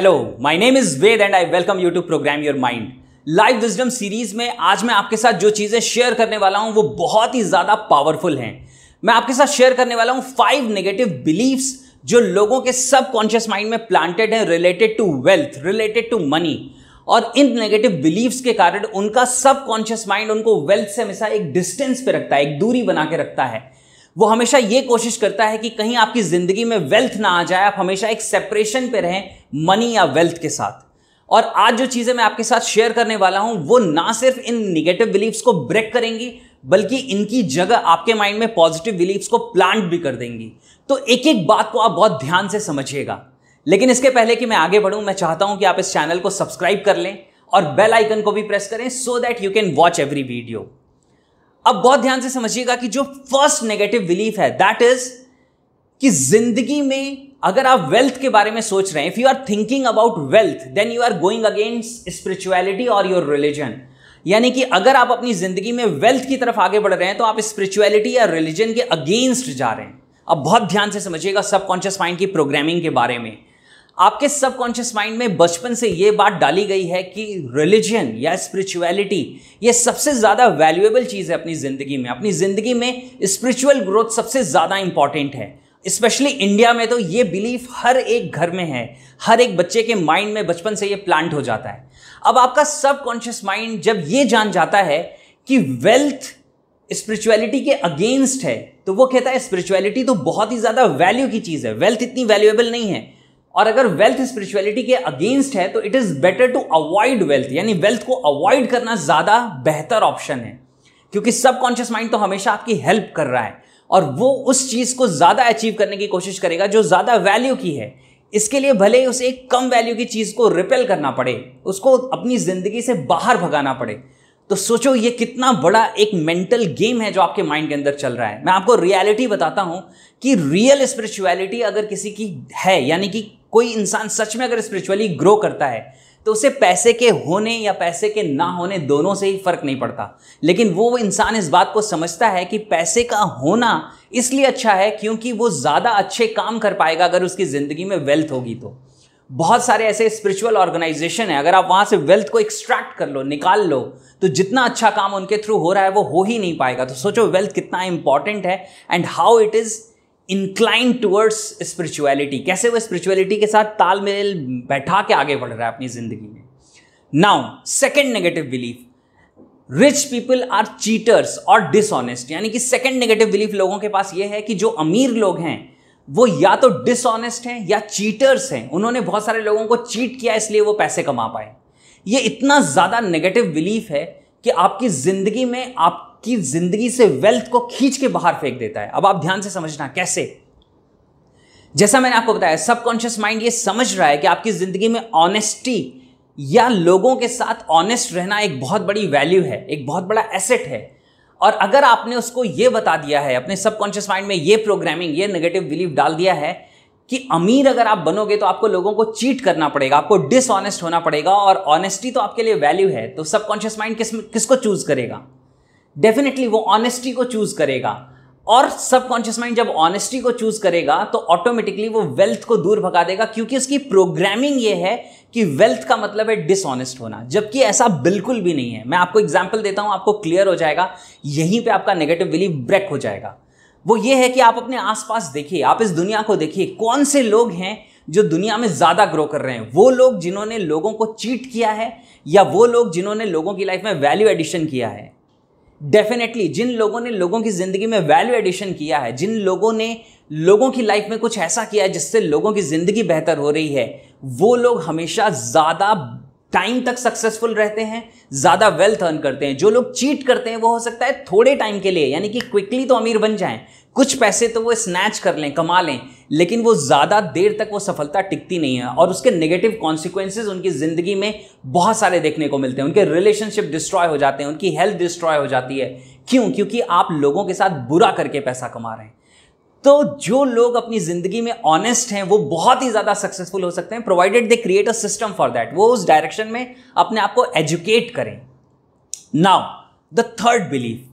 Hello my name is Ved and I welcome you to program your mind live wisdom series में आज मैं आपके साथ जो चीज़ें शेयर करने वाला हूं वो बहुत ही ज़्यादा पावरफुल हैं मैं आपके साथ शेयर करने वाला हूं फाइव नेगेटिव बिलीव्स जो लोगों के सब कॉन्शियस माइंड में प्लांटेड है related to wealth related to money और इन नेगेटिव बिलीव्स के कारण उनका सब कॉन्शियस माइंड उनको वेल्थ से हमेशा एक डिस्टेंस पे रखता है एक दूरी बना के रखता है वो हमेशा ये कोशिश करता है कि कहीं आपकी ज़िंदगी में वेल्थ ना आ जाए आप हमेशा एक सेपरेशन पे रहें मनी या वेल्थ के साथ और आज जो चीज़ें मैं आपके साथ शेयर करने वाला हूँ वो ना सिर्फ इन निगेटिव बिलीव्स को ब्रेक करेंगी बल्कि इनकी जगह आपके माइंड में पॉजिटिव बिलीव्स को प्लांट भी कर देंगी तो एक एक बात को आप बहुत ध्यान से समझिएगा लेकिन इसके पहले कि मैं आगे बढ़ूं मैं चाहता हूं कि आप इस चैनल को सब्सक्राइब कर लें और बेल आइकन को भी प्रेस करें so that you can watch every video अब बहुत ध्यान से समझिएगा कि जो फर्स्ट नेगेटिव बिलीफ है दैट इज कि जिंदगी में अगर आप वेल्थ के बारे में सोच रहे हैं if you are thinking about wealth then you are going against spirituality और योर रिलीजन यानी कि अगर आप अपनी जिंदगी में वेल्थ की तरफ आगे बढ़ रहे हैं तो आप स्पिरिचुअलिटी या रिलीजन के अगेंस्ट जा रहे हैं अब बहुत ध्यान से समझिएगा सबकॉन्शियस माइंड की प्रोग्रामिंग के बारे में आपके सबकॉन्शियस माइंड में बचपन से ये बात डाली गई है कि रिलीजन या स्पिरिचुअलिटी ये सबसे ज़्यादा वैल्यूएबल चीज़ है अपनी ज़िंदगी में अपनी ज़िंदगी में स्पिरिचुअल ग्रोथ सबसे ज़्यादा इंपॉर्टेंट है स्पेशली इंडिया में तो ये बिलीफ हर एक घर में है हर एक बच्चे के माइंड में बचपन से ये प्लांट हो जाता है अब आपका सबकॉन्शियस माइंड जब ये जान जाता है कि वेल्थ स्पिरिचुअलिटी के अगेंस्ट है तो वो कहता है स्पिरिचुअलिटी तो बहुत ही ज़्यादा वैल्यू की चीज़ है वेल्थ इतनी वैल्यूएबल नहीं है और अगर वेल्थ स्पिरिचुअलिटी के अगेंस्ट है तो it is better to avoid wealth यानी वेल्थ को अवॉइड करना ज़्यादा बेहतर ऑप्शन है क्योंकि सबकॉन्शियस माइंड तो हमेशा आपकी हेल्प कर रहा है और वो उस चीज़ को ज़्यादा अचीव करने की कोशिश करेगा जो ज़्यादा वैल्यू की है इसके लिए भले ही उसे एक कम वैल्यू की चीज़ को रिपेल करना पड़े उसको अपनी ज़िंदगी से बाहर भगाना पड़े तो सोचो ये कितना बड़ा एक मेंटल गेम है जो आपके माइंड के अंदर चल रहा है मैं आपको रियलिटी बताता हूँ कि रियल स्पिरिचुअलिटी अगर किसी की है यानी कि कोई इंसान सच में अगर स्पिरिचुअली ग्रो करता है तो उसे पैसे के होने या पैसे के ना होने दोनों से ही फर्क नहीं पड़ता लेकिन वो इंसान इस बात को समझता है कि पैसे का होना इसलिए अच्छा है क्योंकि वो ज़्यादा अच्छे काम कर पाएगा अगर उसकी ज़िंदगी में वेल्थ होगी तो बहुत सारे ऐसे स्पिरिचुअल ऑर्गेनाइजेशन है अगर आप वहां से वेल्थ को एक्सट्रैक्ट कर लो निकाल लो तो जितना अच्छा काम उनके थ्रू हो रहा है वो हो ही नहीं पाएगा तो सोचो वेल्थ कितना इंपॉर्टेंट है and how it is incline towards spirituality कैसे वो स्पिरिचुअलिटी के साथ तालमेल बैठा के आगे बढ़ रहा है अपनी ज़िंदगी में now second negative belief rich people are cheaters और डिसऑनेस्ट यानी कि सेकेंड नेगेटिव बिलीफ लोगों के पास ये है कि जो अमीर लोग हैं वो या तो डिसऑनेस्ट हैं या चीटर्स हैं उन्होंने बहुत सारे लोगों को चीट किया इसलिए वो पैसे कमा पाए ये इतना ज़्यादा नेगेटिव बिलीफ है कि आपकी ज़िंदगी में आपकी ज़िंदगी से वेल्थ को खींच के बाहर फेंक देता है अब आप ध्यान से समझना कैसे जैसा मैंने आपको बताया सबकॉन्शियस माइंड ये समझ रहा है कि आपकी ज़िंदगी में ऑनेस्टी या लोगों के साथ ऑनेस्ट रहना एक बहुत बड़ी वैल्यू है एक बहुत बड़ा एसेट है और अगर आपने उसको ये बता दिया है अपने सबकॉन्शियस माइंड में ये प्रोग्रामिंग ये नेगेटिव बिलीफ डाल दिया है कि अमीर अगर आप बनोगे तो आपको लोगों को चीट करना पड़ेगा आपको डिसऑनेस्ट होना पड़ेगा और ऑनेस्टी तो आपके लिए वैल्यू है तो सबकॉन्शियस माइंड किस किसको चूज करेगा डेफिनेटली वो ऑनेस्टी को चूज करेगा और सबकॉन्शियस माइंड जब ऑनेस्टी को चूज करेगा तो ऑटोमेटिकली वो वेल्थ को दूर भगा देगा क्योंकि उसकी प्रोग्रामिंग ये है कि वेल्थ का मतलब है डिसऑनेस्ट होना जबकि ऐसा बिल्कुल भी नहीं है मैं आपको एग्जाम्पल देता हूँ आपको क्लियर हो जाएगा यहीं पर आपका नेगेटिव बिलीव ब्रेक हो जाएगा वो ये है कि आप अपने आसपास देखिए आप इस दुनिया को देखिए कौन से लोग हैं जो दुनिया में ज़्यादा ग्रो कर रहे हैं वो लोग जिन्होंने लोगों को चीट किया है या वो लोग जिन्होंने लोगों की लाइफ में वैल्यू एडिशन किया है डेफिनेटली जिन लोगों ने लोगों की ज़िंदगी में वैल्यू एडिशन किया है जिन लोगों ने लोगों की लाइफ में कुछ ऐसा किया है जिससे लोगों की ज़िंदगी बेहतर हो रही है वो लोग हमेशा ज़्यादा टाइम तक सक्सेसफुल रहते हैं ज़्यादा वेल्थ अर्न करते हैं जो लोग चीट करते हैं वो हो सकता है थोड़े टाइम के लिए यानी कि क्विकली तो अमीर बन जाएं कुछ पैसे तो वो स्नैच कर लें कमा लें लेकिन वो ज़्यादा देर तक वो सफलता टिकती नहीं है और उसके नेगेटिव कॉन्सिक्वेंसेज उनकी ज़िंदगी में बहुत सारे देखने को मिलते हैं उनके रिलेशनशिप डिस्ट्रॉय हो जाते हैं उनकी हेल्थ डिस्ट्रॉय हो जाती है क्यों क्योंकि आप लोगों के साथ बुरा करके पैसा कमा रहे हैं तो जो लोग अपनी ज़िंदगी में ऑनेस्ट हैं वो बहुत ही ज़्यादा सक्सेसफुल हो सकते हैं provided they create a system for that वो उस डायरेक्शन में अपने आप को एजुकेट करें now the third belief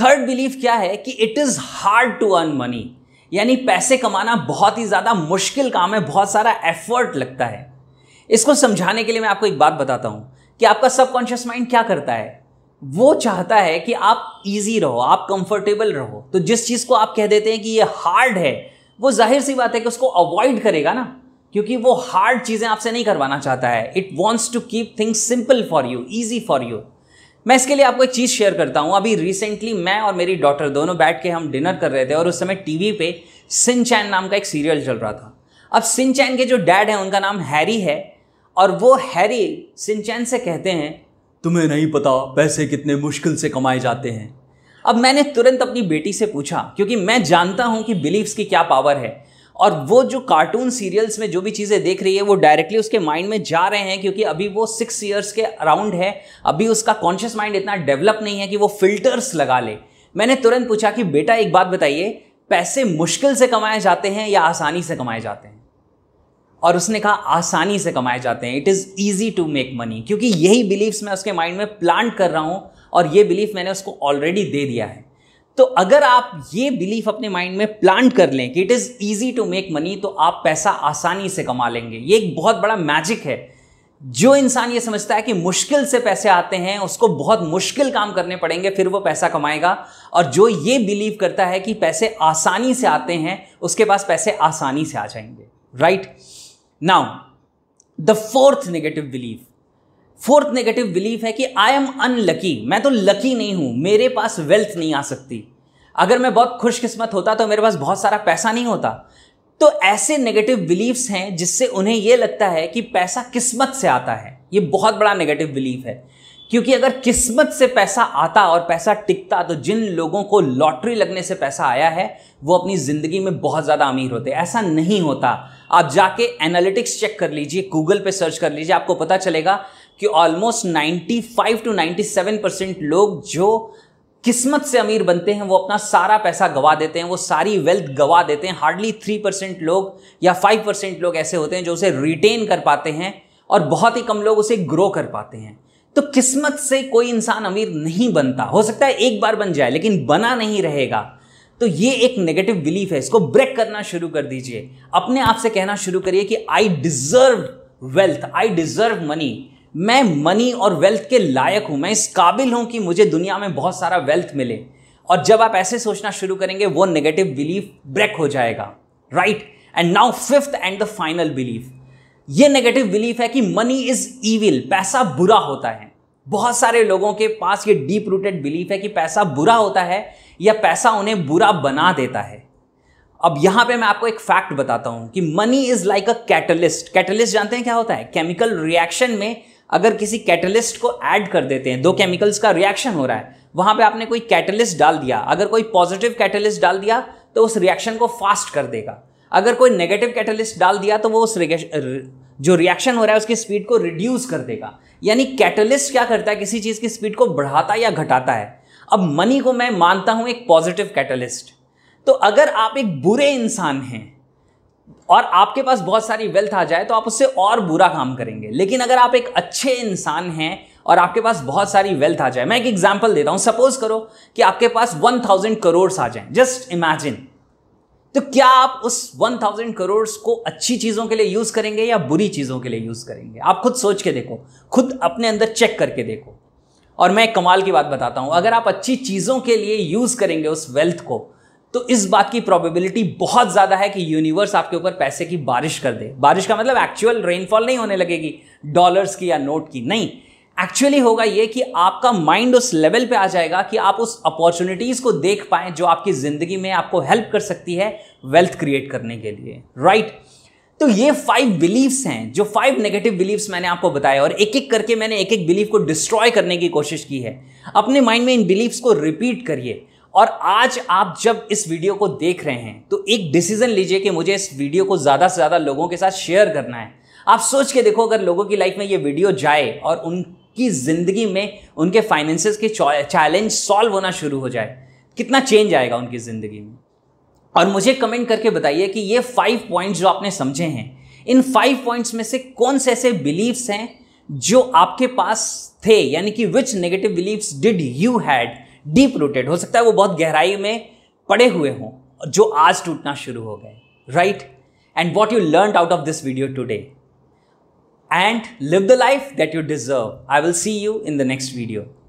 third belief क्या है कि it is hard to earn money यानी पैसे कमाना बहुत ही ज़्यादा मुश्किल काम है बहुत सारा एफर्ट लगता है इसको समझाने के लिए मैं आपको एक बात बताता हूँ कि आपका सबकॉन्शियस माइंड क्या करता है वो चाहता है कि आप इजी रहो आप कंफर्टेबल रहो तो जिस चीज़ को आप कह देते हैं कि ये हार्ड है वो जाहिर सी बात है कि उसको अवॉइड करेगा ना क्योंकि वो हार्ड चीज़ें आपसे नहीं करवाना चाहता है it wants to keep things simple for you easy for you मैं इसके लिए आपको एक चीज़ शेयर करता हूँ अभी रिसेंटली मैं और मेरी डॉटर दोनों बैठ के हम डिनर कर रहे थे और उस समय टीवी पे सिंचैन नाम का एक सीरियल चल रहा था अब सिंचैन के जो डैड हैं उनका नाम हैरी है और वो हैरी सिंचैन से कहते हैं तुम्हें नहीं पता पैसे कितने मुश्किल से कमाए जाते हैं अब मैंने तुरंत अपनी बेटी से पूछा क्योंकि मैं जानता हूँ कि बिलीव्स की क्या पावर है और वो जो कार्टून सीरियल्स में जो भी चीज़ें देख रही है वो डायरेक्टली उसके माइंड में जा रहे हैं क्योंकि अभी वो सिक्स ईयर्स के अराउंड है अभी उसका कॉन्शियस माइंड इतना डेवलप नहीं है कि वो फिल्टर्स लगा ले मैंने तुरंत पूछा कि बेटा एक बात बताइए पैसे मुश्किल से कमाए जाते हैं या आसानी से कमाए जाते हैं और उसने कहा आसानी से कमाए जाते हैं it is easy to make money क्योंकि यही बिलीव्स मैं उसके माइंड में प्लांट कर रहा हूँ और ये बिलीफ मैंने उसको ऑलरेडी दे दिया है तो अगर आप ये बिलीफ अपने माइंड में प्लांट कर लें कि it is easy to make money तो आप पैसा आसानी से कमा लेंगे ये एक बहुत बड़ा मैजिक है जो इंसान ये समझता है कि मुश्किल से पैसे आते हैं उसको बहुत मुश्किल काम करने पड़ेंगे फिर वो पैसा कमाएगा और जो ये बिलीव करता है कि पैसे आसानी से आते हैं उसके पास पैसे आसानी से आ जाएंगे right now the fourth negative belief fourth negative belief है कि आई एम अनलकी मैं तो लकी नहीं हूँ मेरे पास वेल्थ नहीं आ सकती अगर मैं बहुत खुशकिस्मत होता तो मेरे पास बहुत सारा पैसा नहीं होता तो ऐसे नेगेटिव बिलीफ्स हैं जिससे उन्हें यह लगता है कि पैसा किस्मत से आता है ये बहुत बड़ा नेगेटिव बिलीफ है क्योंकि अगर किस्मत से पैसा आता और पैसा टिकता तो जिन लोगों को लॉटरी लगने से पैसा आया है वो अपनी ज़िंदगी में बहुत ज़्यादा अमीर होते ऐसा नहीं होता आप जाके एनालिटिक्स चेक कर लीजिए गूगल पे सर्च कर लीजिए आपको पता चलेगा कि ऑलमोस्ट 95 टू 97 परसेंट लोग जो किस्मत से अमीर बनते हैं वो अपना सारा पैसा गवा देते हैं वो सारी वेल्थ गवा देते हैं हार्डली थ्री परसेंट लोग या फाइव परसेंट लोग ऐसे होते हैं जो उसे रिटेन कर पाते हैं और बहुत ही कम लोग उसे ग्रो कर पाते हैं तो किस्मत से कोई इंसान अमीर नहीं बनता हो सकता है एक बार बन जाए लेकिन बना नहीं रहेगा तो ये एक नेगेटिव बिलीफ है इसको ब्रेक करना शुरू कर दीजिए अपने आप से कहना शुरू करिए कि I deserve wealth I deserve money मैं मनी और वेल्थ के लायक हूँ मैं इस काबिल हूँ कि मुझे दुनिया में बहुत सारा वेल्थ मिले और जब आप ऐसे सोचना शुरू करेंगे वो नेगेटिव बिलीफ ब्रेक हो जाएगा right and now fifth and the final belief ये नेगेटिव बिलीफ है कि मनी इज ईविल पैसा बुरा होता है बहुत सारे लोगों के पास ये डीप रूटेड बिलीफ है कि पैसा बुरा होता है या पैसा उन्हें बुरा बना देता है अब यहां पे मैं आपको एक फैक्ट बताता हूं कि money is like a catalyst catalyst जानते हैं क्या होता है केमिकल रिएक्शन में अगर किसी कैटलिस्ट को ऐड कर देते हैं दो केमिकल्स का रिएक्शन हो रहा है वहाँ पे आपने कोई कैटलिस्ट डाल दिया अगर कोई पॉजिटिव कैटलिस्ट डाल दिया तो उस रिएक्शन को फास्ट कर देगा अगर कोई नेगेटिव कैटलिस्ट डाल दिया तो वो उस जो रिएक्शन हो रहा है उसकी स्पीड को रिड्यूस कर देगा यानी कैटलिस्ट क्या करता है किसी चीज़ की स्पीड को बढ़ाता या घटाता है अब मनी को मैं मानता हूँ एक पॉजिटिव कैटलिस्ट तो अगर आप एक बुरे इंसान हैं और आपके पास बहुत सारी वेल्थ आ जाए तो आप उससे और बुरा काम करेंगे लेकिन अगर आप एक अच्छे इंसान हैं और आपके पास बहुत सारी वेल्थ आ जाए मैं एक एग्जाम्पल देता हूं सपोज करो कि आपके पास वन थाउजेंड करोड़ आ जाए जस्ट इमेजिन तो क्या आप उस वन थाउजेंड करोड़ को अच्छी चीज़ों के लिए यूज़ करेंगे या बुरी चीज़ों के लिए यूज़ करेंगे आप खुद सोच के देखो खुद अपने अंदर चेक करके देखो और मैं एक कमाल की बात बताता हूं अगर आप अच्छी चीज़ों के लिए यूज़ करेंगे उस वेल्थ को तो इस बात की प्रोबेबिलिटी बहुत ज़्यादा है कि यूनिवर्स आपके ऊपर पैसे की बारिश कर दे बारिश का मतलब एक्चुअल रेनफॉल नहीं होने लगेगी डॉलर्स की या नोट की नहीं एक्चुअली होगा ये कि आपका माइंड उस लेवल पे आ जाएगा कि आप उस अपॉर्चुनिटीज को देख पाए जो आपकी जिंदगी में आपको हेल्प कर सकती है वेल्थ क्रिएट करने के लिए राइट right? तो ये फाइव बिलीव्स हैं जो फाइव नेगेटिव बिलीव्स मैंने आपको बताए और एक एक करके मैंने एक एक बिलीव को डिस्ट्रॉय करने की कोशिश की है अपने माइंड में इन बिलीव्स को रिपीट करिए और आज आप जब इस वीडियो को देख रहे हैं तो एक डिसीजन लीजिए कि मुझे इस वीडियो को ज़्यादा से ज़्यादा लोगों के साथ शेयर करना है आप सोच के देखो अगर लोगों की लाइफ में ये वीडियो जाए और उनकी ज़िंदगी में उनके फाइनेंसेस के चैलेंज सॉल्व होना शुरू हो जाए कितना चेंज आएगा उनकी ज़िंदगी में और मुझे कमेंट करके बताइए कि ये फाइव पॉइंट्स जो आपने समझे हैं इन फाइव पॉइंट्स में से कौन से ऐसे बिलीव्स हैं जो आपके पास थे यानी कि which negative beliefs did you had deep rooted हो सकता है वो बहुत गहराई में पड़े हुए हों जो आज टूटना शुरू हो गए right and what you learn out of this video today and live the life that you deserve I will see you in the next video